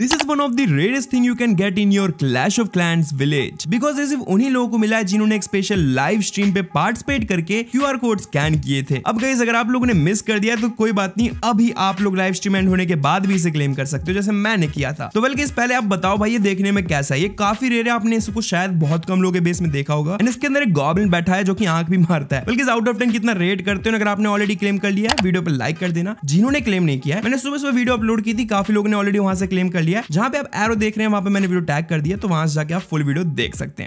this is one of the rarest thing you can get in your Clash of Clans village because ये सिर्फ उन्हीं लोगों को मिला है जिन्होंने एक स्पेशल लाइव स्ट्रीम पे पार्टिसिपेट करके क्यू आर कोड स्कैन किए थे अब गई अगर आप लोगों ने मिस कर दिया तो कोई बात नहीं अभी आप लोग लाइव स्ट्रीम एंड होने के बाद भी इसे क्लेम कर सकते हो जैसे मैंने किया था तो बल्कि इस पहले आप बताओ भाई ये देखने में कैसा है ये काफी रेयर है आपने इसको शायद बहुत कम लोगों के बेस में देखा होगा एंड इसके अंदर एक गॉबलिन बैठा है जो की आंख भी मारता है बल्कि आउट ऑफ टेन कितना रेट करते हो अगर आपने ऑलरेडी क्लेम कर लिया वीडियो पर लाइक कर देना जिन्होंने क्लेम नहीं किया मैंने सुबह सुबह वीडियो अपलोड की थी काफी लोगों ने ऑलरेडी वहां से क्लेम कर लिया है पे आप एरो देख रहे हैं वहां पे मैंने वीडियो टैग कर दिया तो वहां से जाके आप फुल वीडियो देख सकते हैं